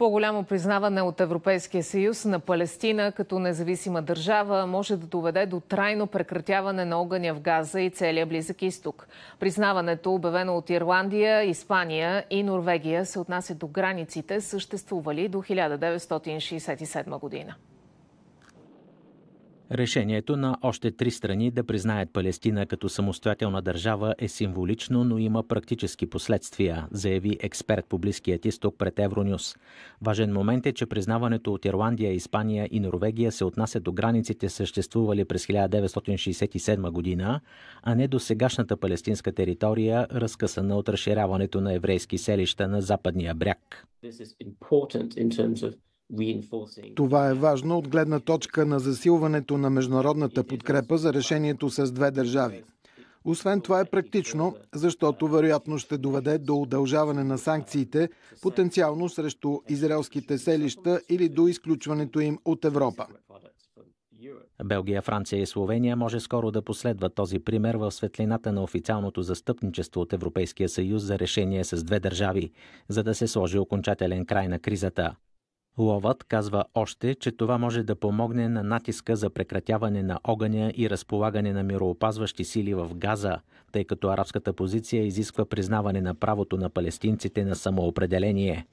По-голямо признаване от Европейския съюз на Палестина като независима държава може да доведе до трайно прекратяване на огъня в Газа и целия Близък изток. Признаването, обявено от Ирландия, Испания и Норвегия, се отнася до границите, съществували до 1967 година. Решението на още три страни да признаят Палестина като самостоятелна държава е символично, но има практически последствия, заяви експерт по Близкият изток пред Евронюс. Важен момент е, че признаването от Ирландия, Испания и Норвегия се отнася до границите съществували през 1967 година, а не до сегашната палестинска територия, разкъсана от разширяването на еврейски селища на западния бряг. Това е важно от гледна точка на засилването на международната подкрепа за решението с две държави. Освен това е практично, защото вероятно ще доведе до удължаване на санкциите, потенциално срещу израелските селища или до изключването им от Европа. Белгия, Франция и Словения може скоро да последват този пример в светлината на официалното застъпничество от Европейския съюз за решение с две държави, за да се сложи окончателен край на кризата. Ловът казва още, че това може да помогне на натиска за прекратяване на огъня и разполагане на мироопазващи сили в Газа, тъй като арабската позиция изисква признаване на правото на палестинците на самоопределение.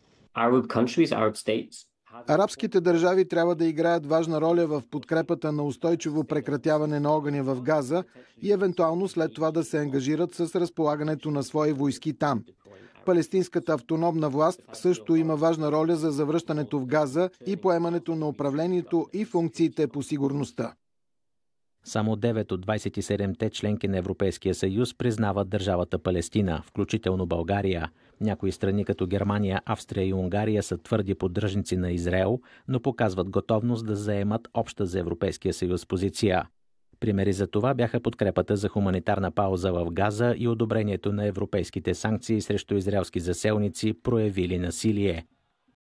Арабските държави трябва да играят важна роля в подкрепата на устойчиво прекратяване на огъня в Газа и евентуално след това да се ангажират с разполагането на свои войски там. Палестинската автономна власт също има важна роля за завръщането в Газа и поемането на управлението и функциите по сигурността. Само 9 от 27-те членки на Европейския съюз признават държавата Палестина, включително България. Някои страни като Германия, Австрия и Унгария са твърди поддръжници на Израел, но показват готовност да заемат обща за Европейския съюз позиция. Примери за това бяха подкрепата за хуманитарна пауза в Газа и одобрението на европейските санкции срещу израелски заселници, проявили насилие.